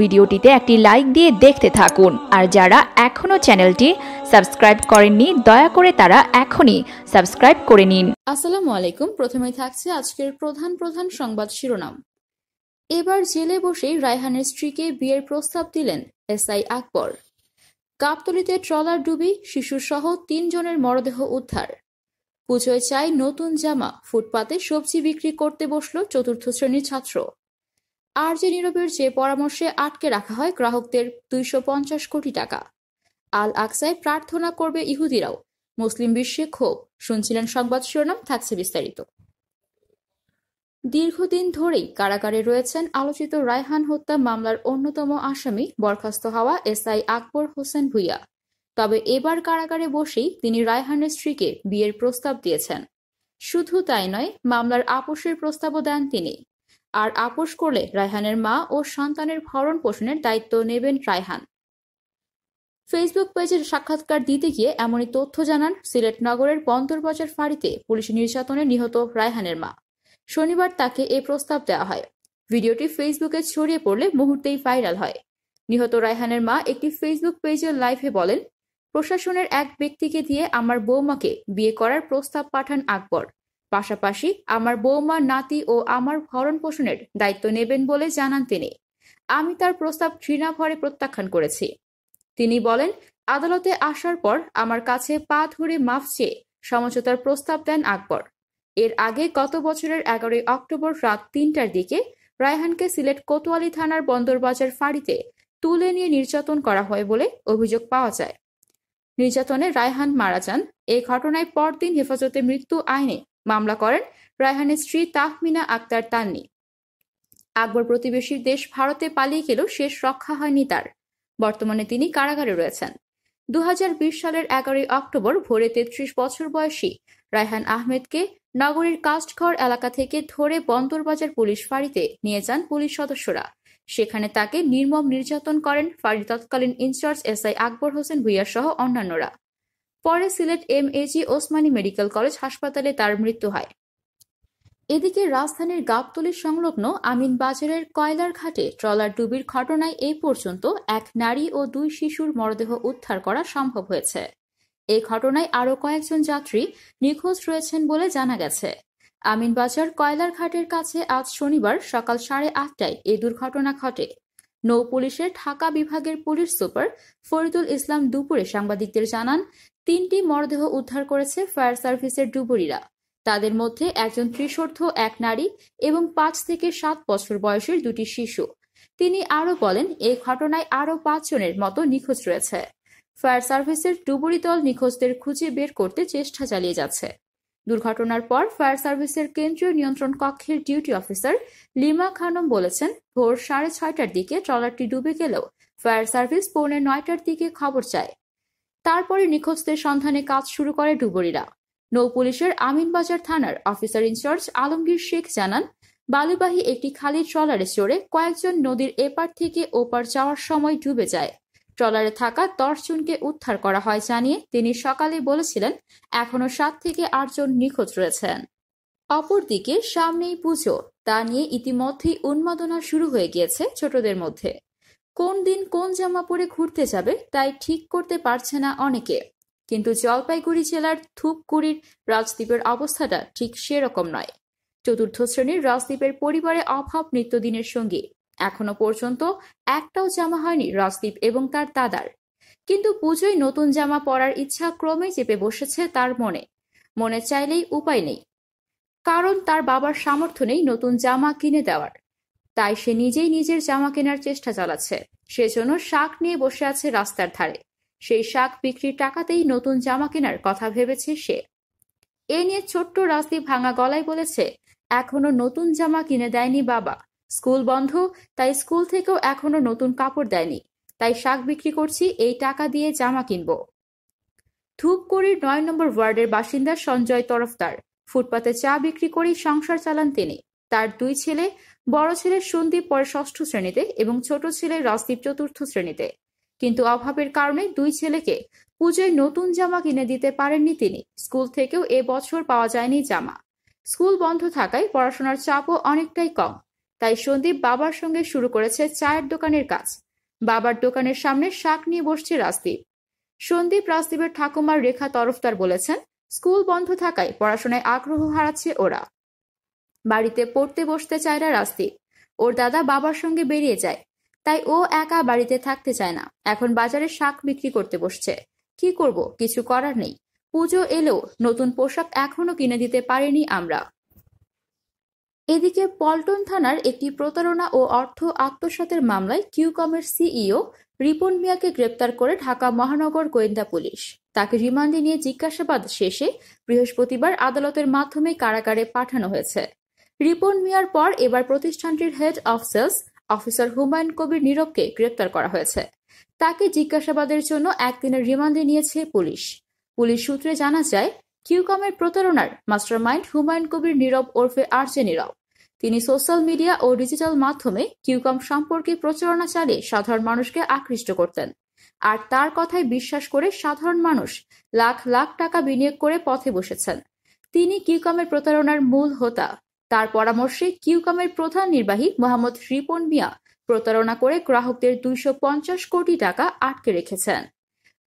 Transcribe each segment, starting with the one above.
ভিডিওটিতে একটি লাইক দিয়ে দেখতে থাকুন আর যারা এখনও চ্যানেলটি সাবস্ক্রাইব করেননি দয়া করে তারা এখনই সাবস্ক্রাইব করে নিন আসসালামু আলাইকুম প্রথমে থাকছে আজকের প্রধান প্রধান সংবাদ শিরোনাম এবার জেলে বসেই রায়হানের স্ত্রীকে বিয়ের প্রস্তাব দিলেন এসআই আকবর কাপতলিতে ট্রলার ডুবি শিশুসহ তিনজনের মরদেহ উদ্ধার পুজোয় চাই নতুন জামা ফুটপাতে সবজি বিক্রি করতে বসল চতুর্থ শ্রেণীর ছাত্র আরজে নিরবের যে পরামর্শে আটকে রাখা হয় গ্রাহকদের দুইশো কোটি টাকা আল আকসায় প্রার্থনা করবে ইহুদিরাও মুসলিম বিশ্বে ক্ষোভ শুনছিলেন সংবাদ শিরোনাম থাকছে বিস্তারিত দীর্ঘদিন ধরেই কারাগারে রয়েছেন আলোচিত রায়হান হত্যা মামলার অন্যতম আসামি বরখাস্ত হওয়া এসআই আকবর হোসেন ভুইয়া তবে এবার কারাগারে বসেই তিনি রায়হানের স্ত্রীকে বিয়ের প্রস্তাব দিয়েছেন শুধু তাই নয় মামলার আপোষের প্রস্তাবও দেন তিনি আর আপোষ করলে রায়হানের মা ও সন্তানের ভরণ পোষণের দায়িত্ব নেবেন রায়হান ফেসবুক পেজে সাক্ষাৎকার দিতে গিয়ে এমনই তথ্য জানান সিলেট নগরের বছর ফাঁড়িতে পুলিশ নির্যাতনে নিহত রায়হানের মা শনিবার তাকে এ প্রস্তাব দেওয়া হয় ভিডিওটি ফেসবুকে ছড়িয়ে পড়লে মুহূর্তেই ভাইরাল হয় নিহত রায়হানের মা একটি ফেসবুক পেজে লাইভে বলেন প্রশাসনের এক ব্যক্তিকে দিয়ে আমার বৌমাকে বিয়ে করার প্রস্তাব পাঠান আকবর পাশাপাশি আমার বৌমা নাতি ও আমার ভরণ পোষণের দায়িত্ব নেবেন বলে জানান তিনি আমি তার প্রস্তাব ঘৃণা ভরে প্রত্যাখ্যান করেছি তিনি বলেন আদালতে আসার পর আমার কাছে পা ধরে মাফ চেয়ে সমঝোতার প্রস্তাব দেন আকবর এর আগে গত বছরের এগারোই অক্টোবর রাত তিনটার দিকে রায়হানকে সিলেট কোতোয়ালি থানার বন্দরবাজার ফাঁড়িতে তুলে নিয়ে নির্যাতন করা হয় বলে অভিযোগ পাওয়া যায় নির্যাতনে রায়হান মারা যান এই ঘটনায় পরদিন হেফাজতে মৃত্যু আইনে মামলা করেন রায়হানের স্ত্রী তাহমিনা আক্তার তান্নি আকবর প্রতিবেশী দেশ ভারতে পালিয়ে গেলেও শেষ রক্ষা হয়নি তার বর্তমানে তিনি কারাগারে রয়েছেন দু সালের এগারোই অক্টোবর ভোরে তেত্রিশ বছর বয়সী রায়হান আহমেদকে নগরীর কাস্টঘর এলাকা থেকে ধরে বন্দরবাজার পুলিশ ফাঁড়িতে নিয়ে যান পুলিশ সদস্যরা সেখানে তাকে নির্মম নির্যাতন করেন ফাঁড়ির তৎকালীন ইনচার্জ এসআই আকবর হোসেন ভুইয়া সহ অন্যান্যরা পরে Sylhet M AG Osmani medical college হাসপাতালে তার মৃত্যু হয় এদিকে রাজধানীর গাবতলী সংলগ্ন আমিন বাজারের কয়লার ঘাটে ট্রলার ডুবির ঘটনায় এ পর্যন্ত এক নারী ও দুই শিশুর মরদেহ উদ্ধার করা সম্ভব হয়েছে এ ঘটনায় আরও কয়েকজন যাত্রী নিখোঁজ রয়েছেন বলে জানা গেছে আমিনবাজার কয়লার ঘাটের কাছে আজ শনিবার সকাল সাড়ে আটটায় এ দুর্ঘটনা ঘটে নৌ পুলিশের ঢাকা বিভাগের পুলিশ সুপার ফরিদুল ইসলাম দুপুরে সাংবাদিকদের জানান তিনটি মরদেহ উদ্ধার করেছে ফায়ার সার্ভিসের ডুবুরিরা তাদের মধ্যে একজন ত্রিশর্ধ এক নারী এবং পাঁচ থেকে সাত বছর বয়সের দুটি শিশু তিনি আরও বলেন এই ঘটনায় আরও পাঁচজনের মতো নিখোঁজ রয়েছে ফায়ার সার্ভিসের ডুবুরি দল নিখোঁজদের খুঁজে বের করতে চেষ্টা চালিয়ে যাচ্ছে দুর্ঘটনার পর ফায়ার সার্ভিসের কেন্দ্রীয় নিয়ন্ত্রণ কক্ষের ডিউটি অফিসার লিমা খানম বলেছেন ভোর সাড়ে ছয়টার দিকে ট্রলারটি ডুবে গেলেও ফায়ার সার্ভিস পৌনে নয়টার দিকে খবর চায় তারপরে নিখোঁজদের সন্ধানে কাজ শুরু করে ডুবুরিরা নৌপুলিশের আমিনবাজার থানার অফিসার ইনচার্জ আলমগীর শেখ জানান বালুবাহী একটি খালি ট্রলারে চড়ে কয়েকজন নদীর এপার থেকে ওপার যাওয়ার সময় ডুবে যায় ট্রলারে থাকা দশ জনকে উদ্ধার করা হয় জানিয়ে তিনি সকালে বলেছিলেন এখনও সাত থেকে আটজন নিখোঁজ রয়েছেন অপরদিকে সামনেই পুজো তা নিয়ে ইতিমধ্যেই উন্মাদনা শুরু হয়ে গিয়েছে ছোটদের মধ্যে কোন দিন কোন জামা পরে ঘুরতে যাবে তাই ঠিক করতে পারছে না অনেকে কিন্তু জলপাইগুড়ি জেলার থুপকুড়ির রাজদ্বীপের অবস্থাটা ঠিক সেরকম নয় চতুর্থ শ্রেণীর রাজদ্বীপের পরিবারে অভাব নিত্যদিনের সঙ্গী এখনো পর্যন্ত একটাও জামা হয়নি রাজদ্বীপ এবং তার দাদার কিন্তু পুজোয় নতুন জামা পরার ইচ্ছা ক্রমে চেপে বসেছে তার মনে মনে চাইলেই উপায় নেই কারণ তার বাবার সামর্থ্য নেই নতুন জামা কিনে দেওয়ার তাই সে নিজেই নিজের জামা কেনার চেষ্টা চালাচ্ছে সেজন্য শাক নিয়ে বসে আছে রাস্তার ধারে সেই শাক বিক্রির টাকাতেই নতুন জামা কেনার কথা ভেবেছে সে এ নিয়ে ছোট্ট রাস্তি ভাঙা গলায় বলেছে এখনো নতুন জামা কিনে দেয়নি বাবা স্কুল বন্ধ তাই স্কুল থেকেও এখনো নতুন কাপড় দেয়নি তাই শাক বিক্রি করছি এই টাকা দিয়ে জামা কিনব ধূপগুড়ির নয় নম্বর ওয়ার্ডের বাসিন্দা সঞ্জয় তরফদার ফুটপাতে চা বিক্রি করেই সংসার চালান তিনি তার দুই ছেলে বড় ছেলে সন্দীপ পরে ষষ্ঠ শ্রেণীতে এবং ছোট ছেলে রাজদীপ চতুর্থ শ্রেণীতে কিন্তু অভাবের কারণে দুই ছেলেকে পুজোয় নতুন জামা কিনে দিতে পারেননি তিনি স্কুল থেকেও এ বছর পাওয়া যায়নি জামা স্কুল বন্ধ থাকায় পড়াশোনার চাপও অনেকটাই কম তাই সন্দীপ বাবার সঙ্গে শুরু করেছে চায়ের দোকানের কাজ বাবার দোকানের সামনে শাক নিয়ে বসছে রাজদীপ সন্দীপ রাজদীপের ঠাকুমার রেখা তরফদার বলেছেন স্কুল বন্ধ থাকায় পড়াশোনায় আগ্রহ হারাচ্ছে ওরা বাড়িতে পড়তে বসতে চায় না রাস্তিক ওর দাদা বাবার সঙ্গে বেরিয়ে যায় তাই ও একা বাড়িতে থাকতে চায় না এখন বাজারে শাক বিক্রি করতে বসছে কি করব কিছু করার নেই পুজো এলেও নতুন পোশাক এখনো কিনে দিতে পারিনি আমরা এদিকে পল্টন থানার একটি প্রতারণা ও অর্থ আত্মসাতের মামলায় কিউকমের সিইও রিপন মিয়াকে গ্রেপ্তার করে ঢাকা মহানগর গোয়েন্দা পুলিশ তাকে রিমান্ডে নিয়ে জিজ্ঞাসাবাদ শেষে বৃহস্পতিবার আদালতের মাধ্যমে কারাগারে পাঠানো হয়েছে রিপোর্ট মিয়ার পর এবার প্রতিষ্ঠানটির head of sales officer Humayun Kabir নীরবকে গ্রেপ্তার করা হয়েছে তাকে জিজ্ঞাসাবাদের জন্য একদিনের রিমান্ডে নিয়েছে পুলিশ পুলিশ সূত্রে জানা যায় কিউকমের প্রতারণার মাস্টারমাইন্ড হুমায়ুন কবির নীরব ওরফে আরজে নীরব তিনি সোশ্যাল মিডিয়া ও ডিজিটাল মাধ্যমে কিউকম সম্পর্কে প্রচারণা চালিয়ে সাধারণ মানুষকে আকৃষ্ট করতেন আর তার কথায় বিশ্বাস করে সাধারণ মানুষ লাখ লাখ টাকা বিনিয়োগ করে পথে বসেছেন তিনি কিউকমের প্রতারণার মূল হোতা তার পরামর্শে কিউকমের প্রধান নির্বাহী মোহাম্মদ রিপন মিয়া প্রতারণা করে গ্রাহকদের দুইশো কোটি টাকা আটকে রেখেছেন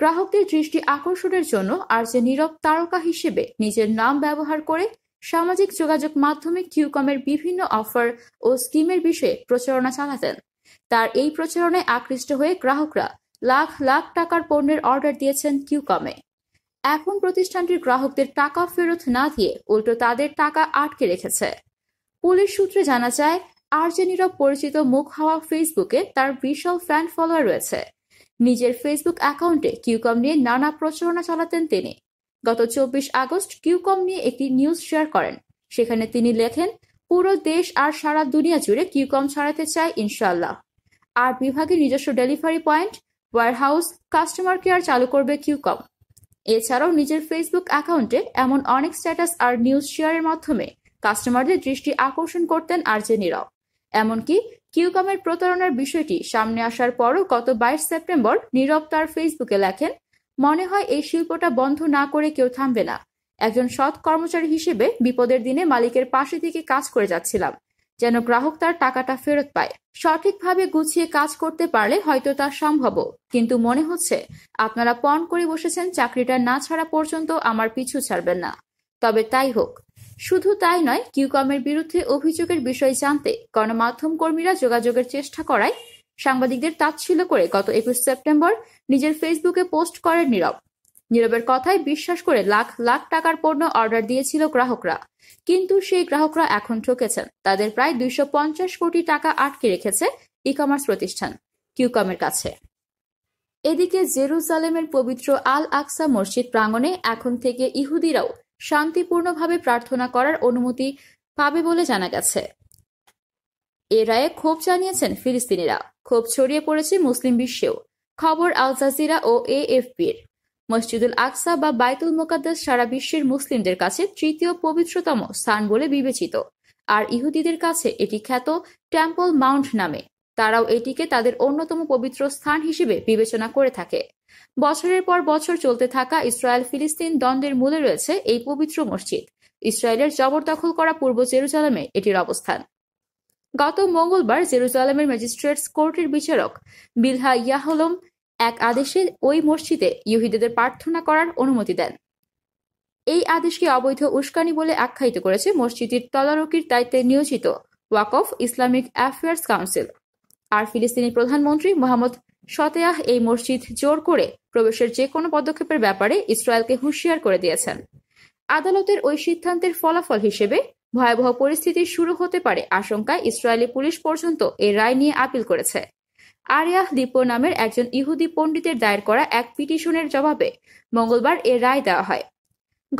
গ্রাহকদের দৃষ্টি আকর্ষণের জন্য আর যে নীরব তারকা হিসেবে নিজের নাম ব্যবহার করে সামাজিক যোগাযোগ মাধ্যমে কিউকমের বিভিন্ন অফার ও স্কিমের বিষয়ে প্রচারণা চালাতেন তার এই প্রচারণায় আকৃষ্ট হয়ে গ্রাহকরা লাখ লাখ টাকার পণ্যের অর্ডার দিয়েছেন কিউকমে এখন প্রতিষ্ঠানটির গ্রাহকদের টাকা ফেরত না দিয়ে উল্টো তাদের টাকা আটকে রেখেছে পুলিশ সূত্রে জানা যায় আরজেনির পরিচিত মুখ হওয়া ফেসবুকে তার বিশাল ফ্যান ফলোয়ার রয়েছে নিজের ফেসবুক অ্যাকাউন্টে কিউকম নিয়ে নানা প্রচারণা চালাতেন তিনি গত চব্বিশ আগস্ট কিউকম নিয়ে একটি নিউজ শেয়ার করেন সেখানে তিনি লেখেন পুরো দেশ আর সারা দুনিয়া জুড়ে কিউকম ছড়াতে চায় ইনশাল্লাহ আর বিভাগে নিজস্ব delivery point warehouse customer care চালু করবে কিউকম এছাড়াও নিজের ফেসবুক অ্যাকাউন্টে এমন অনেক স্ট্যাটাস আর নিউজ শেয়ারের মাধ্যমে কাস্টমারদের দৃষ্টি আকর্ষণ করতেন আর্জেনিরাও এমনকি কিউকমের প্রতারণার বিষয়টি সামনে আসার পরও গত বাইশ সেপ্টেম্বর নীরব তার ফেসবুকে লেখেন মনে হয় এই শিল্পটা বন্ধ না করে কেউ থামবে না একজন সৎ কর্মচারী হিসেবে বিপদের দিনে মালিকের পাশে থেকে কাজ করে যাচ্ছিলাম যেন গ্রাহক তার টাকাটা ফেরত পায় সঠিকভাবে গুছিয়ে কাজ করতে পারলে হয়তো তা সম্ভব কিন্তু মনে হচ্ছে আপনারা পণ করে বসেছেন চাকরিটা না ছাড়া পর্যন্ত আমার পিছু ছাড়বেন না তবে তাই হোক শুধু তাই নয় কিউকমের বিরুদ্ধে অভিযোগের বিষয় জানতে গণমাধ্যম কর্মীরা যোগাযোগের চেষ্টা করায় সাংবাদিকদের তাচ্ছিল করে গত একুশ সেপ্টেম্বর নিজের ফেসবুকে পোস্ট করেন নীরব নীরবের কথায় বিশ্বাস করে লাখ লাখ টাকার পণ্য অর্ডার দিয়েছিল গ্রাহকরা কিন্তু সেই গ্রাহকরা এখন ঠকেছেন তাদের প্রায় দুইশো কোটি টাকা আটকে রেখেছে ই কমার্স প্রতিষ্ঠান কিউকমের কাছে এদিকে জেরুজালেমের পবিত্র আল আকসা মসজিদ প্রাঙ্গনে এখন থেকে ইহুদিরাও শান্তিপূর্ণভাবে প্রার্থনা করার অনুমতি পাবে বলে জানা গেছে এ রায়ে ক্ষোভ জানিয়েছেন ফিলিস্তিনিরা ক্ষোভ ছড়িয়ে পড়েছে মুসলিম বিশ্বেও খবর আল জাজিরা ও এএফপির মসজিদুল আকসা বা বাইতুল মোকাদ্দাস সারা বিশ্বের মুসলিমদের কাছে তৃতীয় পবিত্রতম স্থান বলে বিবেচিত আর ইহুদিদের কাছে এটি খ্যাত টেম্পল মাউন্ট নামে তারাও এটিকে তাদের অন্যতম পবিত্র স্থান হিসেবে বিবেচনা করে থাকে বছরের পর বছর চলতে থাকা ইসরায়েল ফিলিস্তিন দ্বন্দ্বের মূলে রয়েছে এই পবিত্র মসজিদ ইসরায়েলের জবরদখল করা পূর্ব জেরুজালেমে এটির অবস্থান গত মঙ্গলবার জেরুজালেমের ম্যাজিস্ট্রেটস কোর্টের বিচারক বিলহা ইয়াহলম এক আদেশে ওই মসজিদে ইহুদিদের প্রার্থনা করার অনুমতি দেন এই আদেশকে অবৈধ উস্কানি বলে আখ্যায়িত করেছে মসজিদের তদারকির দায়িত্বে নিয়োজিত ওয়াকফ ইসলামিক অ্যাফেয়ার্স কাউন্সিল আর ফিলিস্তিনি প্রধানমন্ত্রী মোহাম্মদ সতেয়াহ এই মসজিদ জোর করে প্রবেশের যে কোনো পদক্ষেপের ব্যাপারে ইসরায়েলকে হুঁশিয়ার করে দিয়েছেন আদালতের ওই সিদ্ধান্তের ফলাফল হিসেবে ভয়াবহ পরিস্থিতি শুরু হতে পারে আশঙ্কায় ইসরায়েলি পুলিশ পর্যন্ত এই রায় নিয়ে আপিল করেছে আরিয়াহ দীপো নামের একজন ইহুদি পণ্ডিতের দায়ের করা এক পিটিশনের জবাবে মঙ্গলবার এ রায় দেওয়া হয়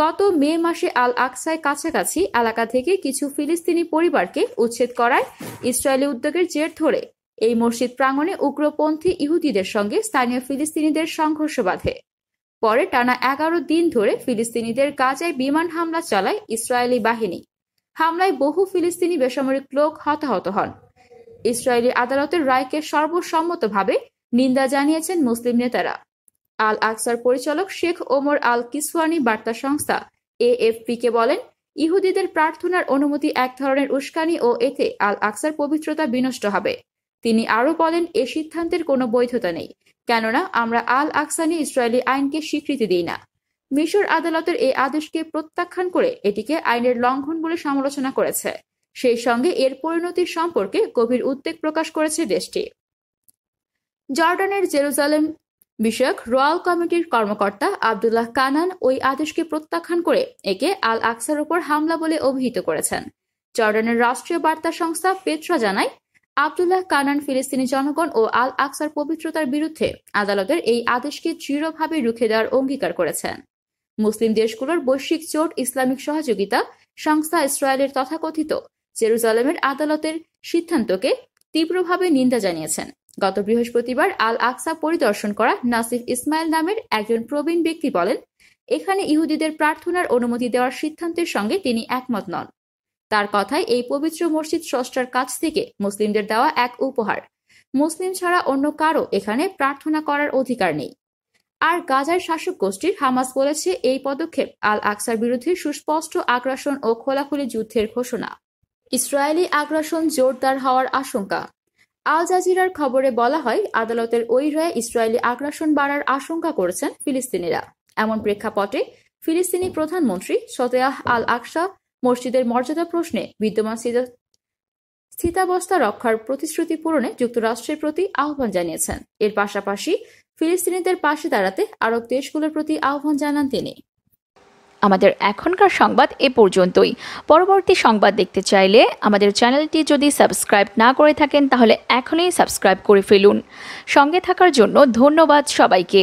গত মে মাসে আল আকসায় কাছাকাছি এলাকা থেকে কিছু ফিলিস্তিনি পরিবারকে উচ্ছেদ করায় ইসরায়েলি উদ্যোগের জের ধরে এই মসজিদ প্রাঙ্গণে উগ্রপন্থী ইহুদিদের সঙ্গে স্থানীয় ফিলিস্তিনিদের সংঘর্ষ বাধে পরে টানা এগারো দিন ধরে ফিলিস্তিনিদের গাজায় বিমান হামলা চালায় ইসরায়েলি বাহিনী হামলায় বহু ফিলিস্তিনি বেসামরিক লোক হতাহত হন ইসরায়েলি আদালতের রায়কে সর্বসম্মতভাবে নিন্দা জানিয়েছেন মুসলিম নেতারা আল আকসার পরিচালক শেখ ওমর আল কিসওয়ানি বার্তা সংস্থা এএফপিকে বলেন ইহুদিদের প্রার্থনার অনুমতি এক ধরনের উস্কানি ও এতে আল আকসার পবিত্রতা বিনষ্ট হবে তিনি আরও বলেন, এ সিদ্ধান্তের কোনো বৈধতা নেই, কেননা আমরা আল আকসানি ইসরায়েলি আইনকে স্বীকৃতি দিই না। মিশর আদালতের এই আদেশকে প্রত্যাখ্যান করে এটিকে আইনের লঙ্ঘন বলে সমালোচনা করেছে। সেই সঙ্গে এর পরিণতির সম্পর্কে গভীর উদ্বেগ প্রকাশ করেছে দেশটি জর্ডানের জেরুজালেম বিষয়ক রয়্যাল কমিটির কর্মকর্তা আবদুল্লাহ কানান ওই আদেশকে প্রত্যাখ্যান করে একে আল আকসার উপর হামলা বলে অভিহিত করেছেন জর্ডানের রাষ্ট্রীয় বার্তা সংস্থা পেট্রা জানায় আবদুল্লাহ কানান ফিলিস্তিনি জনগণ ও আল আকসার পবিত্রতার বিরুদ্ধে আদালতের এই আদেশকে দৃঢ়ভাবে রুখে দেওয়ার অঙ্গীকার করেছেন মুসলিম দেশগুলোর বৈশ্বিক জোট ইসলামিক সহযোগিতা সংস্থা ইসরায়েলের তথাকথিত জেরুজালেমের আদালতের সিদ্ধান্তকে তীব্রভাবে নিন্দা জানিয়েছেন গত বৃহস্পতিবার আল আকসা পরিদর্শন করা নাসিফ ইসমাইল নামের একজন প্রবীণ ব্যক্তি বলেন এখানে ইহুদিদের প্রার্থনার অনুমতি দেওয়ার সিদ্ধান্তের সঙ্গে তিনি একমত নন তার কথায় এই পবিত্র মসজিদ স্রষ্টার কাছ থেকে মুসলিমদের দেওয়া এক উপহার মুসলিম ছাড়া অন্য কারো এখানে প্রার্থনা করার অধিকার নেই আর গাজার শাসক গোষ্ঠীর হামাস বলেছে এই পদক্ষেপ আল আকসার বিরুদ্ধে সুস্পষ্ট আগ্রাসন ও খোলাখুলি যুদ্ধের ঘোষণা ইসরায়েলি আগ্রাসন জোরদার হওয়ার আশঙ্কা আল জাজিরার খবরে বলা হয় আদালতের ওই রায়ে ইসরায়েলি আগ্রাসন বাড়ার আশঙ্কা করেছেন ফিলিস্তিনিরা এমন প্রেক্ষাপটে ফিলিস্তিনি প্রধানমন্ত্রী সতেয়াহ আল আকসা মসজিদের মর্যাদা প্রশ্নে বিদ্যমান স্থিতাবস্থা রক্ষার প্রতিশ্রুতি পূরণে যুক্তরাষ্ট্রের প্রতি আহ্বান জানিয়েছেন এর পাশাপাশি ফিলিস্তিনিদের পাশে দাঁড়াতে আরব দেশগুলোর প্রতি আহ্বান জানান তিনি আমাদের এখনকার সংবাদ এ পর্যন্তই পরবর্তী সংবাদ দেখতে চাইলে আমাদের চ্যানেলটি যদি সাবস্ক্রাইব না করে থাকেন তাহলে এখনই সাবস্ক্রাইব করে ফেলুন সঙ্গে থাকার জন্য ধন্যবাদ সবাইকে